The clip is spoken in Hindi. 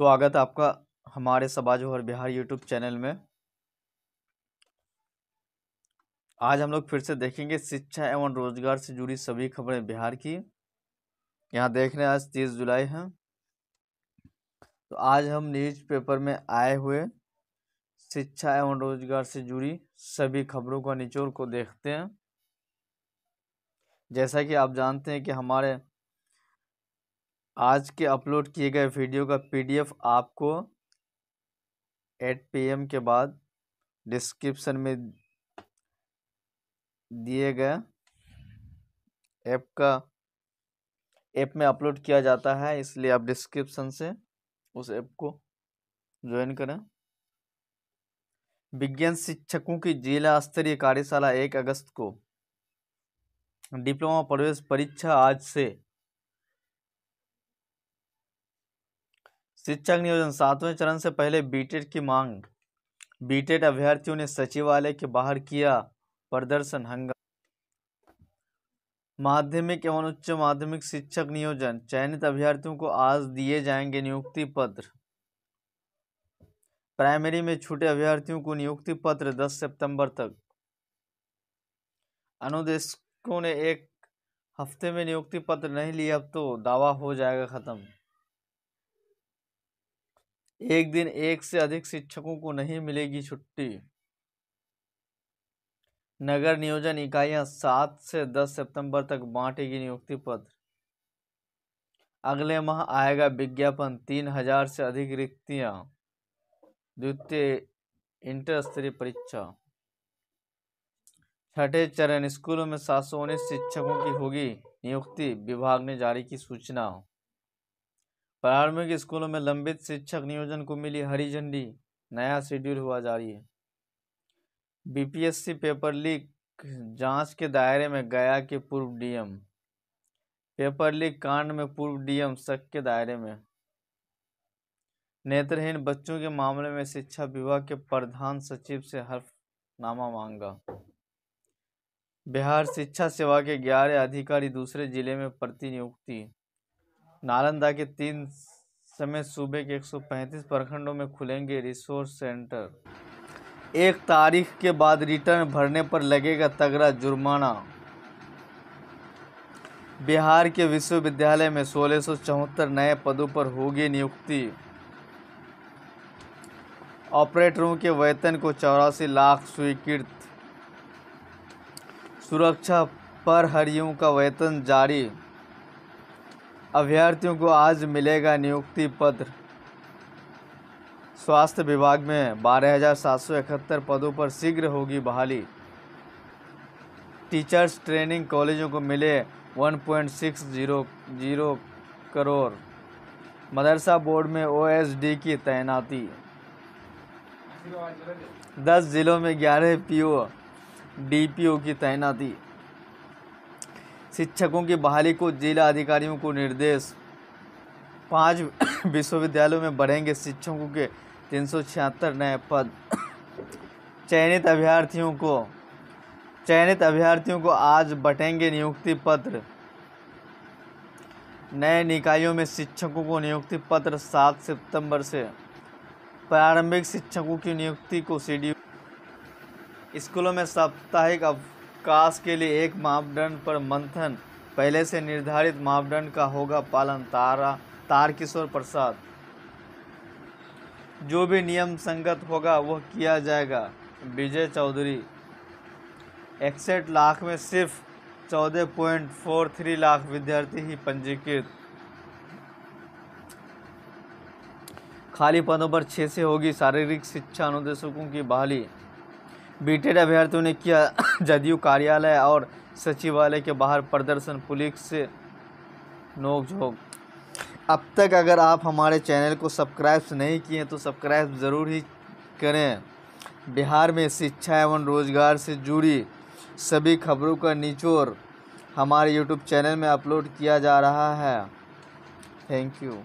स्वागत है आपका हमारे समाज और बिहार यूट्यूब चैनल में आज हम लोग फिर से देखेंगे शिक्षा एवं रोजगार से जुड़ी सभी खबरें बिहार की यहाँ देख रहे हैं आज तीस जुलाई है तो आज हम न्यूज़पेपर में आए हुए शिक्षा एवं रोजगार से जुड़ी सभी खबरों का निचोड़ को देखते हैं जैसा कि आप जानते हैं कि हमारे आज के अपलोड किए गए वीडियो का पीडीएफ आपको एट पीएम के बाद डिस्क्रिप्शन में दिए गए ऐप का ऐप में अपलोड किया जाता है इसलिए आप डिस्क्रिप्शन से उस ऐप को ज्वाइन करें विज्ञान शिक्षकों की जिला स्तरीय कार्यशाला एक अगस्त को डिप्लोमा प्रवेश परीक्षा आज से शिक्षक नियोजन सातवें चरण से पहले बीटेड की मांग बीटेड अभ्यर्थियों ने सचिवालय के बाहर किया प्रदर्शन हंगामा माध्यमिक एवं उच्च माध्यमिक शिक्षक नियोजन चयनित अभ्यर्थियों को आज दिए जाएंगे नियुक्ति पत्र प्राइमरी में छूटे अभ्यर्थियों को नियुक्ति पत्र 10 सितंबर तक अनुदेशकों ने एक हफ्ते में नियुक्ति पत्र नहीं लिया तो दावा हो जाएगा खत्म एक दिन एक से अधिक शिक्षकों को नहीं मिलेगी छुट्टी नगर नियोजन इकाइयां सात से दस सितंबर तक बांटेगी नियुक्ति पत्र अगले माह आएगा विज्ञापन तीन हजार से अधिक रिक्तियां द्वितीय इंटर स्तरीय परीक्षा छठे चरण स्कूलों में सात सौ उन्नीस शिक्षकों की होगी नियुक्ति विभाग ने जारी की सूचना प्रारंभिक स्कूलों में लंबित शिक्षक नियोजन को मिली हरी झंडी नया शेड्यूल हुआ जारी है बीपीएससी पेपर लीक जांच के दायरे में गया के पूर्व डीएम पेपर लीक कांड में पूर्व डीएम शक के दायरे में नेत्रहीन बच्चों के मामले में शिक्षा विभाग के प्रधान सचिव से हल्फनामा मांगा बिहार शिक्षा सेवा के ग्यारह अधिकारी दूसरे जिले में प्रतिनियुक्ति नालंदा के तीन समय सूबे के 135 प्रखंडों में खुलेंगे रिसोर्स सेंटर एक तारीख के बाद रिटर्न भरने पर लगेगा तगड़ा जुर्माना बिहार के विश्वविद्यालय में सोलह नए पदों पर होगी नियुक्ति ऑपरेटरों के वेतन को चौरासी लाख स्वीकृत सुरक्षा पर हरियों का वेतन जारी अभ्यर्थियों को आज मिलेगा नियुक्ति पत्र स्वास्थ्य विभाग में बारह हज़ार सात सौ इकहत्तर पदों पर शीघ्र होगी बहाली टीचर्स ट्रेनिंग कॉलेजों को मिले one point six zero zero crore मदरसा बोर्ड में ओएसडी की तैनाती दस ज़िलों में ग्यारह पीओ डीपीओ की तैनाती शिक्षकों की बहाली को जिला अधिकारियों को निर्देश पाँच विश्वविद्यालयों में बढ़ेंगे शिक्षकों के तीन नए पद चयनित अभ्यर्थियों को चयनित अभ्यर्थियों को आज बटेंगे नियुक्ति पत्र नए निकायों में शिक्षकों को नियुक्ति पत्र सात सितंबर से प्रारंभिक शिक्षकों की नियुक्ति को शेड्यूल स्कूलों में साप्ताहिक कास के लिए एक मापदंड पर मंथन पहले से निर्धारित मापदंड का होगा पालन तारा तारकिशोर प्रसाद जो भी नियम संगत होगा वह किया जाएगा विजय चौधरी इकसठ लाख में सिर्फ चौदह पॉइंट फोर थ्री लाख विद्यार्थी ही पंजीकृत खाली पदों पर छः से होगी शारीरिक शिक्षा अनुदेशकों की बहाली बीटेड e अभ्यर्थियों ने किया जदयू कार्यालय और सचिवालय के बाहर प्रदर्शन पुलिस से नोकझोंक अब तक अगर आप हमारे चैनल को सब्सक्राइब नहीं किए तो सब्सक्राइब ज़रूर ही करें बिहार में शिक्षा एवं रोजगार से जुड़ी सभी खबरों का निचोड़ हमारे यूट्यूब चैनल में अपलोड किया जा रहा है थैंक यू